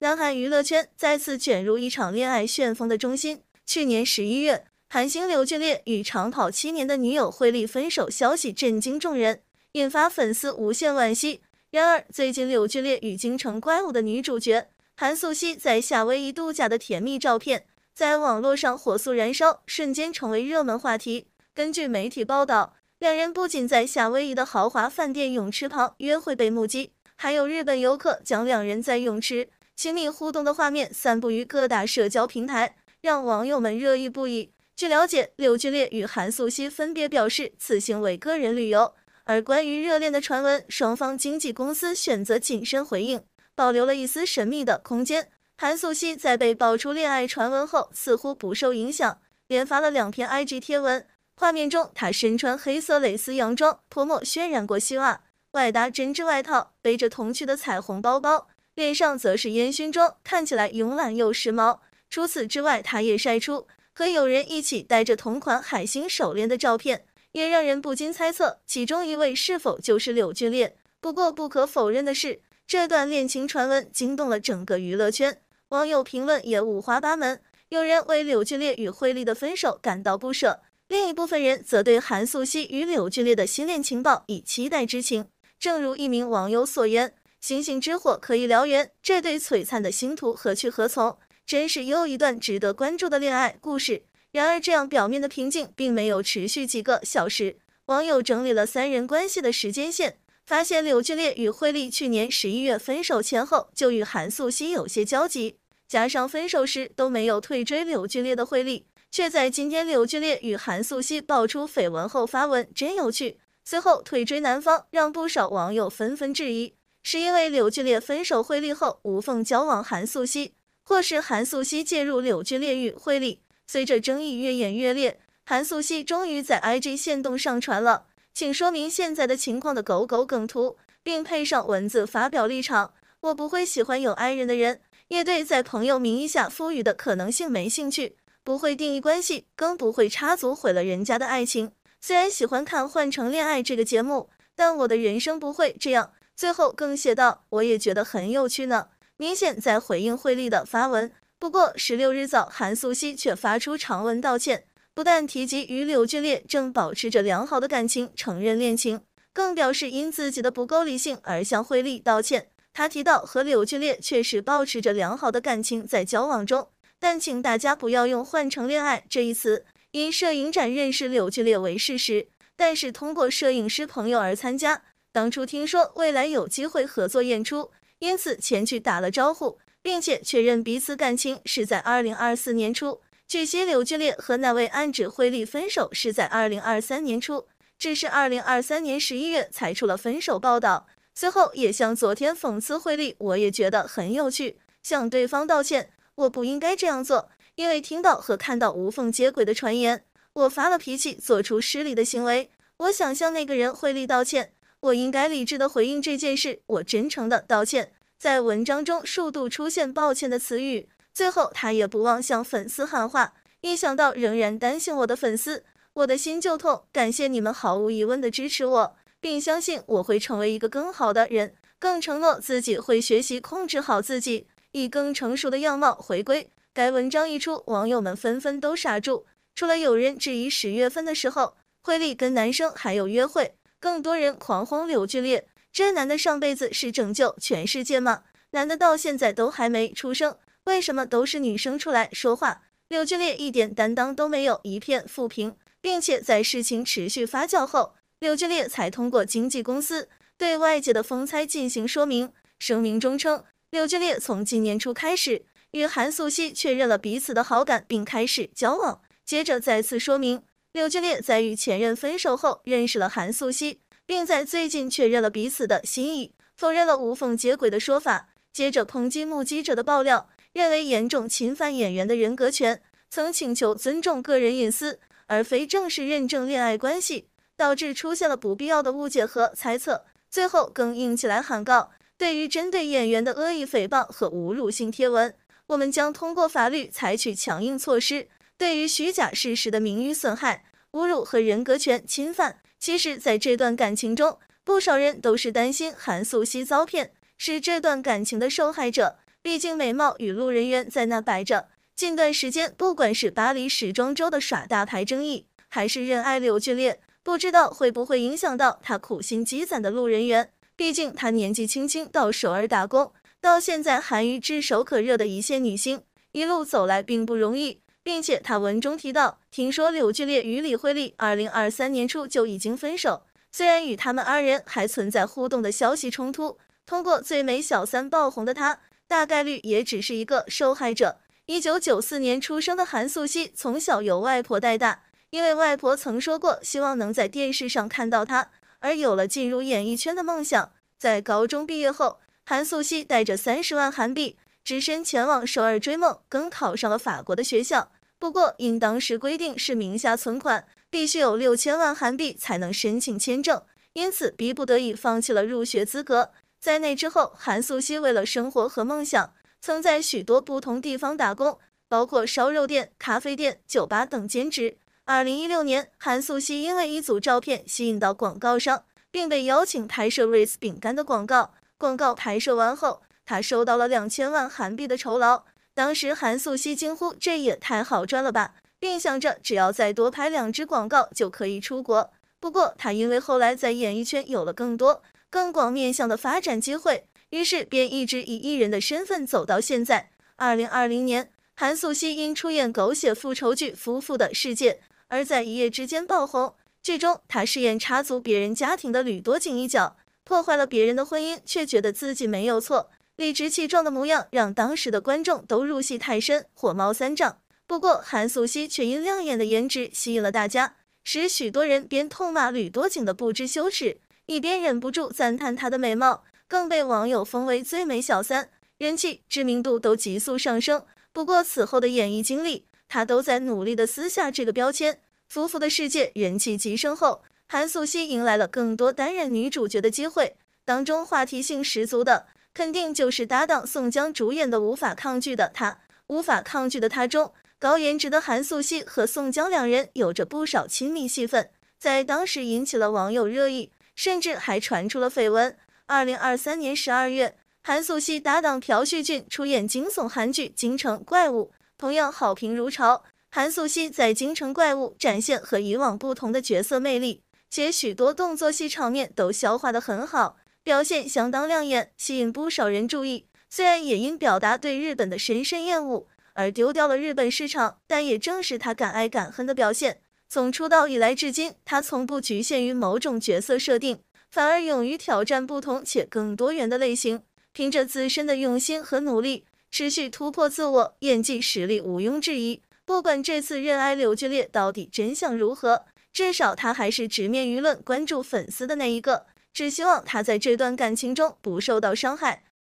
南韩娱乐圈再次卷入一场恋爱旋风的中心。去年十一月，韩星柳俊烈与长跑七年的女友惠利分手，消息震惊众人，引发粉丝无限惋惜。然而，最近柳俊烈与《京城怪物》的女主角韩素汐在夏威夷度假的甜蜜照片，在网络上火速燃烧，瞬间成为热门话题。根据媒体报道，两人不仅在夏威夷的豪华饭店泳池旁约会被目击，还有日本游客将两人在泳池。亲密互动的画面散布于各大社交平台，让网友们热议不已。据了解，柳俊烈与韩素希分别表示此行为个人旅游，而关于热恋的传闻，双方经纪公司选择谨慎回应，保留了一丝神秘的空间。韩素希在被爆出恋爱传闻后，似乎不受影响，连发了两篇 IG 贴文。画面中，她身穿黑色蕾丝洋装，泼墨渲染过膝袜，外搭针织外套，背着童趣的彩虹包包。脸上则是烟熏妆，看起来慵懒又时髦。除此之外，她也晒出和友人一起戴着同款海星手链的照片，也让人不禁猜测其中一位是否就是柳俊烈。不过不可否认的是，这段恋情传闻惊动了整个娱乐圈，网友评论也五花八门。有人为柳俊烈与惠利的分手感到不舍，另一部分人则对韩素汐与柳俊烈的新恋情报以期待之情。正如一名网友所言。星星之火可以燎原，这对璀璨的星图何去何从？真是又一段值得关注的恋爱故事。然而，这样表面的平静并没有持续几个小时。网友整理了三人关系的时间线，发现柳俊烈与惠利去年十一月分手前后就与韩素汐有些交集，加上分手时都没有退追柳俊烈的惠利，却在今天柳俊烈与韩素汐爆出绯闻后发文，真有趣。随后退追男方，让不少网友纷纷质疑。是因为柳俊烈分手惠利后无缝交往韩素汐，或是韩素汐介入柳俊烈与惠利。随着争议越演越烈，韩素汐终于在 IG 线动上传了“请说明现在的情况”的狗狗梗图，并配上文字发表立场：“我不会喜欢有爱人的人，也对在朋友名义下赋予的可能性没兴趣，不会定义关系，更不会插足毁了人家的爱情。虽然喜欢看《换乘恋爱》这个节目，但我的人生不会这样。”最后更写道：“我也觉得很有趣呢。”明显在回应惠利的发文。不过十六日早，韩素汐却发出长文道歉，不但提及与柳俊烈正保持着良好的感情，承认恋情，更表示因自己的不够理性而向惠利道歉。她提到和柳俊烈确实保持着良好的感情，在交往中，但请大家不要用“换乘恋爱”这一词，因摄影展认识柳俊烈为事实，但是通过摄影师朋友而参加。当初听说未来有机会合作演出，因此前去打了招呼，并且确认彼此感情是在二零二四年初。据悉，柳俊烈和那位暗指惠利分手是在二零二三年初，只是二零二三年十一月才出了分手报道。随后也向昨天讽刺惠利，我也觉得很有趣，向对方道歉，我不应该这样做，因为听到和看到无缝接轨的传言，我发了脾气，做出失礼的行为。我想向那个人惠利道歉。我应该理智的回应这件事，我真诚的道歉，在文章中数度出现“抱歉”的词语。最后，他也不忘向粉丝喊话，一想到仍然担心我的粉丝，我的心就痛。感谢你们毫无疑问的支持我，并相信我会成为一个更好的人。更承诺自己会学习控制好自己，以更成熟的样貌回归。该文章一出，网友们纷纷都傻住，除了有人质疑十月份的时候，惠丽跟男生还有约会。更多人狂轰柳俊烈，这男的上辈子是拯救全世界吗？男的到现在都还没出生，为什么都是女生出来说话？柳俊烈一点担当都没有，一片负评，并且在事情持续发酵后，柳俊烈才通过经纪公司对外界的风猜进行说明。声明中称，柳俊烈从今年初开始与韩素汐确认了彼此的好感，并开始交往。接着再次说明。柳俊烈在与前任分手后认识了韩素汐，并在最近确认了彼此的心意，否认了无缝接轨的说法。接着抨击目击者的爆料，认为严重侵犯演员的人格权，曾请求尊重个人隐私，而非正式认证恋爱关系，导致出现了不必要的误解和猜测。最后更硬起来喊告，对于针对演员的恶意诽谤和侮辱性贴文，我们将通过法律采取强硬措施。对于虚假事实的名誉损害、侮辱和人格权侵犯，其实在这段感情中，不少人都是担心韩素汐遭骗，是这段感情的受害者。毕竟美貌与路人缘在那摆着。近段时间，不管是巴黎时装周的耍大牌争议，还是任爱柳俊烈，不知道会不会影响到她苦心积攒的路人缘。毕竟她年纪轻轻到首尔打工，到现在韩娱炙手可热的一线女星，一路走来并不容易。并且他文中提到，听说柳俊烈与李惠利二零二三年初就已经分手，虽然与他们二人还存在互动的消息冲突，通过最美小三爆红的他，大概率也只是一个受害者。一九九四年出生的韩素希，从小由外婆带大，因为外婆曾说过希望能在电视上看到她，而有了进入演艺圈的梦想。在高中毕业后，韩素希带着三十万韩币，只身前往首尔追梦，更考上了法国的学校。不过，因当时规定是名下存款必须有六千万韩币才能申请签证，因此逼不得已放弃了入学资格。在那之后，韩素希为了生活和梦想，曾在许多不同地方打工，包括烧肉店、咖啡店、酒吧等兼职。二零一六年，韩素希因为一组照片吸引到广告商，并被邀请拍摄 rice 饼干的广告。广告拍摄完后，他收到了两千万韩币的酬劳。当时韩素汐惊呼：“这也太好赚了吧！”并想着只要再多拍两支广告就可以出国。不过她因为后来在演艺圈有了更多、更广面向的发展机会，于是便一直以艺人的身份走到现在。二零二零年，韩素汐因出演狗血复仇剧《夫妇的世界》而在一夜之间爆红。剧中，她饰演插足别人家庭的吕多景一角，破坏了别人的婚姻，却觉得自己没有错。理直气壮的模样让当时的观众都入戏太深，火冒三丈。不过韩素汐却因亮眼的颜值吸引了大家，使许多人边痛骂吕多景的不知羞耻，一边忍不住赞叹她的美貌，更被网友封为最美小三，人气知名度都急速上升。不过此后的演艺经历，她都在努力的撕下这个标签。《浮浮的世界》人气极升后，韩素汐迎来了更多担任女主角的机会，当中话题性十足的。肯定就是搭档宋江主演的《无法抗拒的他》，《无法抗拒的他》中高颜值的韩素希和宋江两人有着不少亲密戏份，在当时引起了网友热议，甚至还传出了绯闻。二零二三年十二月，韩素希搭档朴叙俊出演惊悚韩剧《京城怪物》，同样好评如潮。韩素希在《京城怪物》展现和以往不同的角色魅力，且许多动作戏场面都消化得很好。表现相当亮眼，吸引不少人注意。虽然也因表达对日本的深深厌恶而丢掉了日本市场，但也正是他敢爱敢恨的表现。从出道以来至今，他从不局限于某种角色设定，反而勇于挑战不同且更多元的类型。凭着自身的用心和努力，持续突破自我，演技实力毋庸置疑。不管这次任爱柳俊烈到底真相如何，至少他还是直面舆论、关注粉丝的那一个。只希望他在这段感情中不受到伤害。